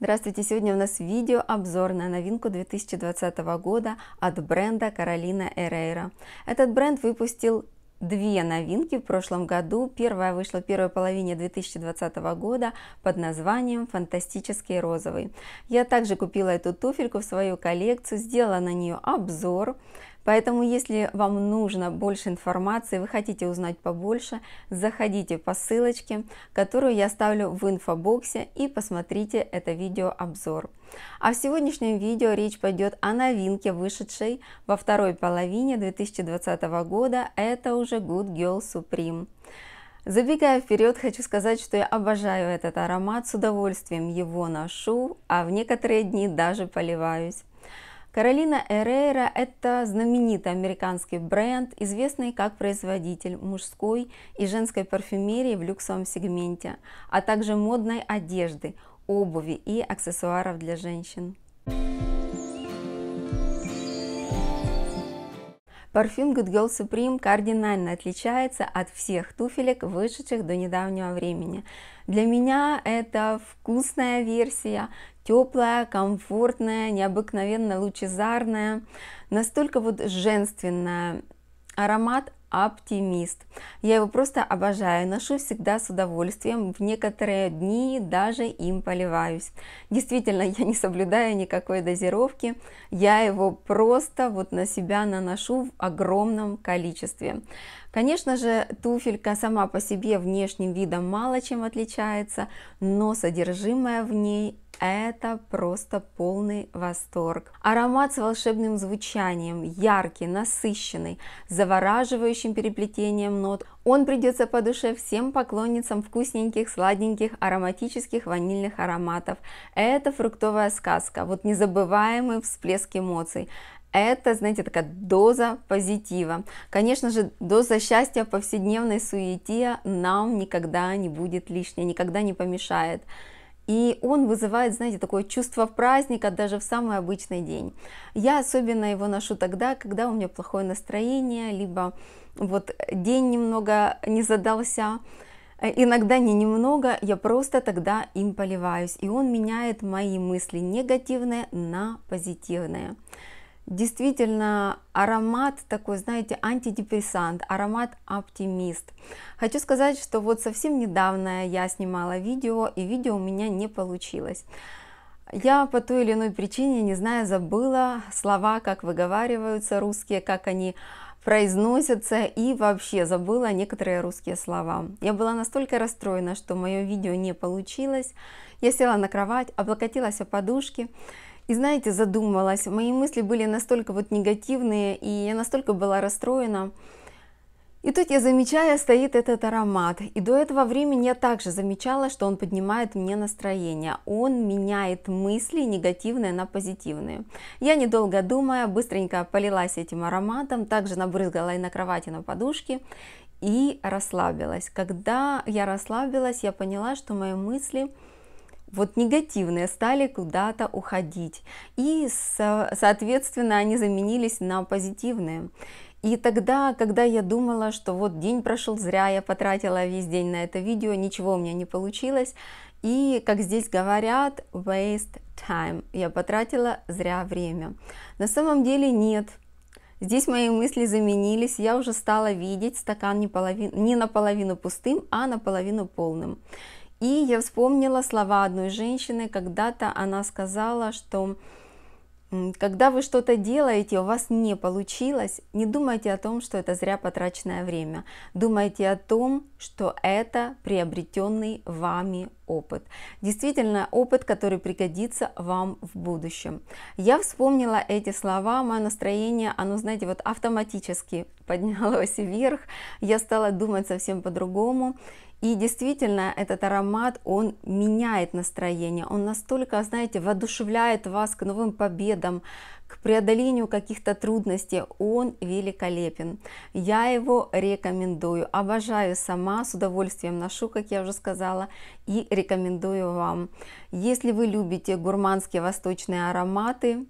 Здравствуйте! Сегодня у нас видео-обзор на новинку 2020 года от бренда Каролина Эрейра. Этот бренд выпустил две новинки в прошлом году. Первая вышла в первой половине 2020 года под названием «Фантастический розовый». Я также купила эту туфельку в свою коллекцию, сделала на нее обзор. Поэтому, если вам нужно больше информации, вы хотите узнать побольше, заходите по ссылочке, которую я оставлю в инфобоксе и посмотрите это видеообзор. А в сегодняшнем видео речь пойдет о новинке, вышедшей во второй половине 2020 года. Это уже Good Girl Supreme. Забегая вперед, хочу сказать, что я обожаю этот аромат, с удовольствием его ношу, а в некоторые дни даже поливаюсь. Каролина Эрейра – это знаменитый американский бренд, известный как производитель мужской и женской парфюмерии в люксовом сегменте, а также модной одежды, обуви и аксессуаров для женщин. Парфюм Good Girl Supreme кардинально отличается от всех туфелек, вышедших до недавнего времени. Для меня это вкусная версия, теплая, комфортная, необыкновенно лучезарная, настолько вот женственная. Аромат оптимист. Я его просто обожаю, ношу всегда с удовольствием, в некоторые дни даже им поливаюсь. Действительно, я не соблюдаю никакой дозировки, я его просто вот на себя наношу в огромном количестве. Конечно же, туфелька сама по себе внешним видом мало чем отличается, но содержимое в ней это просто полный восторг. Аромат с волшебным звучанием, яркий, насыщенный, завораживающим переплетением нот. Он придется по душе всем поклонницам вкусненьких, сладеньких, ароматических ванильных ароматов. Это фруктовая сказка, вот незабываемый всплеск эмоций это, знаете, такая доза позитива. Конечно же, доза счастья в повседневной суете нам никогда не будет лишней, никогда не помешает. И он вызывает, знаете, такое чувство праздника даже в самый обычный день. Я особенно его ношу тогда, когда у меня плохое настроение, либо вот день немного не задался, э, Иногда не немного, я просто тогда им поливаюсь, и он меняет мои мысли негативные на позитивные. Действительно, аромат такой, знаете, антидепрессант, аромат оптимист. Хочу сказать, что вот совсем недавно я снимала видео, и видео у меня не получилось. Я по той или иной причине, не знаю, забыла слова, как выговариваются русские, как они произносятся и вообще забыла некоторые русские слова. Я была настолько расстроена, что мое видео не получилось. Я села на кровать, облокотилась о подушки и знаете, задумывалась. мои мысли были настолько вот негативные, и я настолько была расстроена. И тут я замечаю, стоит этот аромат. И до этого времени я также замечала, что он поднимает мне настроение. Он меняет мысли негативные на позитивные. Я, недолго думая, быстренько полилась этим ароматом, также набрызгала и на кровати, и на подушке, и расслабилась. Когда я расслабилась, я поняла, что мои мысли вот негативные стали куда-то уходить. И, соответственно, они заменились на позитивные. И тогда, когда я думала, что вот день прошел зря, я потратила весь день на это видео, ничего у меня не получилось, и, как здесь говорят, waste time, я потратила зря время. На самом деле нет, Здесь мои мысли заменились, я уже стала видеть стакан не, половин, не наполовину пустым, а наполовину полным. И я вспомнила слова одной женщины, когда-то она сказала, что когда вы что-то делаете, у вас не получилось, не думайте о том, что это зря потраченное время. Думайте о том, что это приобретенный вами опыт. Действительно, опыт, который пригодится вам в будущем. Я вспомнила эти слова, мое настроение, оно, знаете, вот автоматически поднялось вверх, я стала думать совсем по-другому. И действительно, этот аромат, он меняет настроение, он настолько, знаете, воодушевляет вас к новым победам, к преодолению каких-то трудностей. Он великолепен. Я его рекомендую, обожаю сама, с удовольствием ношу, как я уже сказала, и рекомендую вам. Если вы любите гурманские восточные ароматы,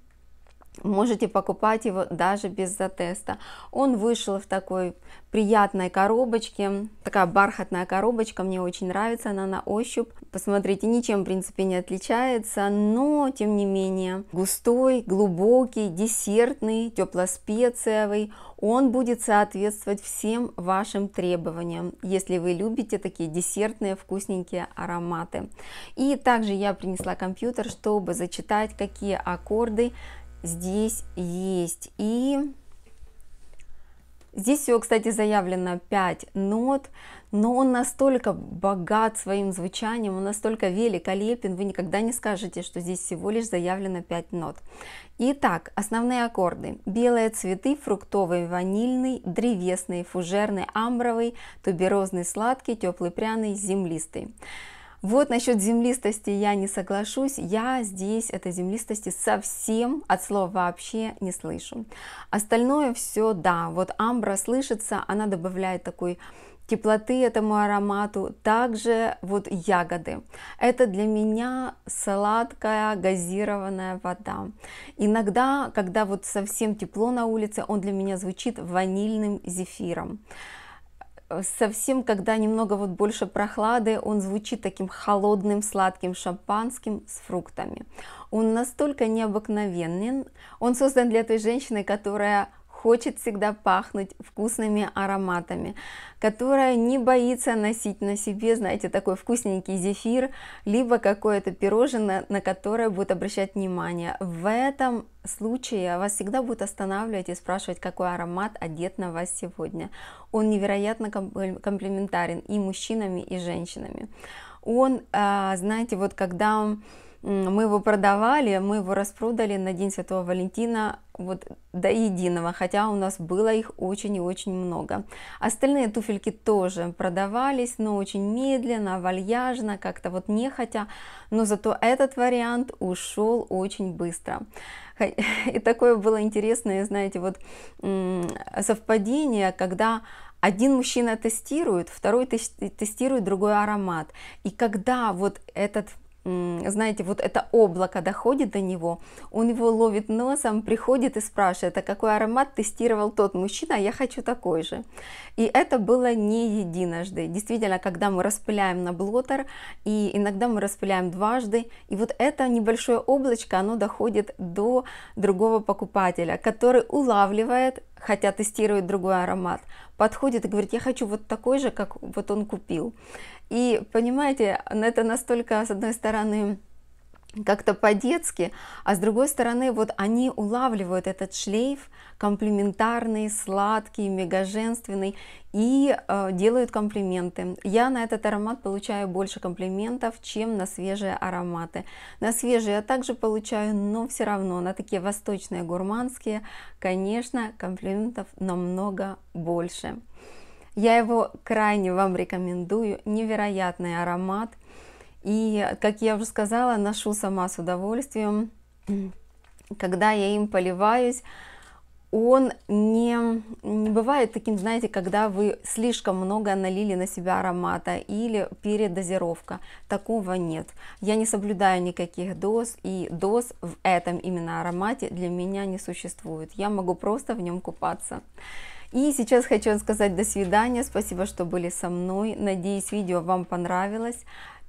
Можете покупать его даже без затеста. Он вышел в такой приятной коробочке, такая бархатная коробочка, мне очень нравится, она на ощупь. Посмотрите, ничем в принципе не отличается, но тем не менее густой, глубокий, десертный, теплоспециевый. Он будет соответствовать всем вашим требованиям, если вы любите такие десертные вкусненькие ароматы. И также я принесла компьютер, чтобы зачитать, какие аккорды здесь есть. И здесь всего, кстати, заявлено 5 нот, но он настолько богат своим звучанием, он настолько великолепен, вы никогда не скажете, что здесь всего лишь заявлено 5 нот. Итак, основные аккорды. Белые цветы, фруктовый, ванильный, древесный, фужерный, амбровый, туберозный, сладкий, теплый, пряный, землистый. Вот насчет землистости я не соглашусь. Я здесь этой землистости совсем от слова вообще не слышу. Остальное все, да, вот амбра слышится, она добавляет такой теплоты этому аромату, также вот ягоды. Это для меня сладкая газированная вода. Иногда, когда вот совсем тепло на улице, он для меня звучит ванильным зефиром. Э, совсем, когда немного вот больше прохлады, он звучит таким холодным сладким шампанским с фруктами. Он настолько необыкновенный он создан для той женщины, которая хочет всегда пахнуть вкусными ароматами, которая не боится носить на себе, знаете, такой вкусненький зефир, либо какое-то пирожное, на которое будет обращать внимание. В этом случае вас всегда будут останавливать и спрашивать, какой аромат одет на вас сегодня. Он невероятно э, комплиментарен и мужчинами, и женщинами. Он, а, знаете, вот когда мы его продавали, мы его распродали на День Святого Валентина вот до единого, хотя у нас было их очень и очень много. Остальные туфельки тоже продавались, но очень медленно, вальяжно, как-то вот нехотя, но зато этот вариант ушел очень быстро. И такое было интересное, знаете, вот совпадение, когда один мужчина тестирует, второй тестирует другой аромат. И когда вот этот знаете, вот это облако доходит до него, он его ловит носом, приходит и спрашивает, а какой аромат тестировал тот мужчина, я хочу такой же. И это было не единожды. Действительно, когда мы распыляем на блотер, и иногда мы распыляем дважды, и вот это небольшое облачко, оно доходит до другого покупателя, который улавливает хотя тестирует другой аромат, подходит и говорит, я хочу вот такой же, как вот он купил. И понимаете, это настолько, с одной стороны, как-то по-детски, а с другой стороны, вот они улавливают этот шлейф комплиментарный, сладкий, мегаженственный и э, делают комплименты. Я на этот аромат получаю больше комплиментов, чем на свежие ароматы. На свежие я также получаю, но все равно на такие восточные гурманские, конечно, комплиментов намного больше. Я его крайне вам рекомендую, невероятный аромат – и, как я уже сказала, ношу сама с удовольствием. Когда я им поливаюсь, он не, не бывает таким, знаете, когда вы слишком много налили на себя аромата или передозировка. Такого нет. Я не соблюдаю никаких доз, и доз в этом именно аромате для меня не существует. Я могу просто в нем купаться. И сейчас хочу сказать до свидания, спасибо, что были со мной, надеюсь, видео вам понравилось.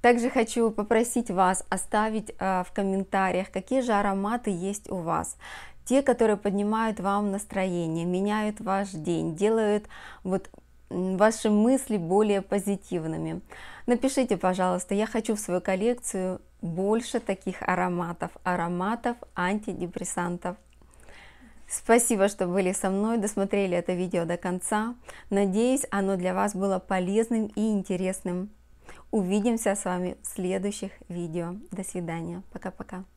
Также хочу попросить вас оставить э, в комментариях, какие же ароматы есть у вас. Те, которые поднимают вам настроение, меняют ваш день, делают вот ваши мысли более позитивными. Напишите, пожалуйста, я хочу в свою коллекцию больше таких ароматов, ароматов антидепрессантов. Спасибо, что были со мной, досмотрели это видео до конца. Надеюсь, оно для вас было полезным и интересным. Увидимся с вами в следующих видео. До свидания. Пока-пока.